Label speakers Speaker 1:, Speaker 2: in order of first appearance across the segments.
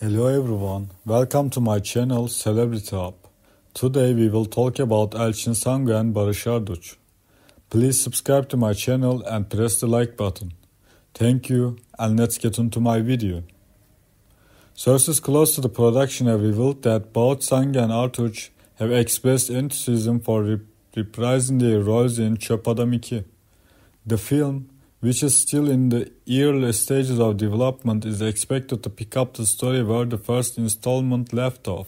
Speaker 1: Hello everyone, welcome to my channel Celebrity Hub. Today we will talk about Elçin Sangu and Barış Arduç. Please subscribe to my channel and press the like button. Thank you and let's get into my video. Sources close to the production have revealed that both Sangu and Arduç have expressed enthusiasm for rep reprising their roles in Çöp Adam 2. The film which is still in the early stages of development, is expected to pick up the story where the first installment left off,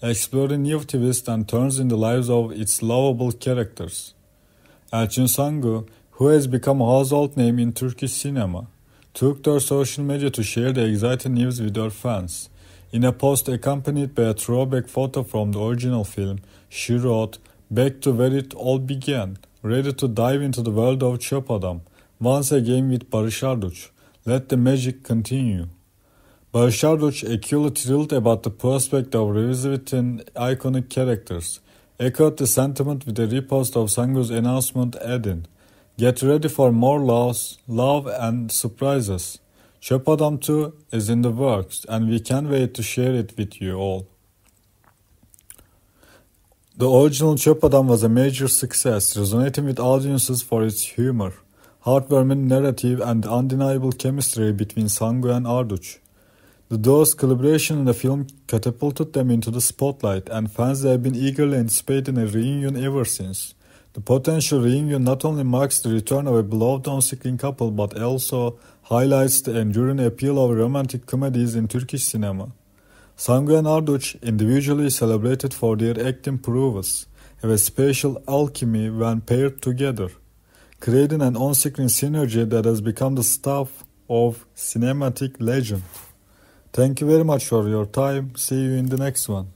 Speaker 1: exploring new twists and turns in the lives of its lovable characters. Elçin Sangu, who has become a household name in Turkish cinema, took to social media to share the exciting news with her fans. In a post accompanied by a throwback photo from the original film, she wrote, Back to where it all began, ready to dive into the world of Chopadam." Adam, once again with Barisharduch. Let the magic continue. Barisharduch acutely thrilled about the prospect of revisiting iconic characters, echoed the sentiment with a repost of Sangu's announcement adding, Get ready for more loves, love and surprises. Chöpadam 2 is in the works and we can't wait to share it with you all. The original Chöpadam was a major success, resonating with audiences for its humor heartwarming narrative and undeniable chemistry between Sango and Arduch. The duo's collaboration in the film catapulted them into the spotlight, and fans have been eagerly anticipating a reunion ever since. The potential reunion not only marks the return of a beloved on-screen couple, but also highlights the enduring appeal of romantic comedies in Turkish cinema. Sangu and Arduç, individually celebrated for their acting prowess, have a special alchemy when paired together creating an on-screen synergy that has become the stuff of cinematic legend. Thank you very much for your time. See you in the next one.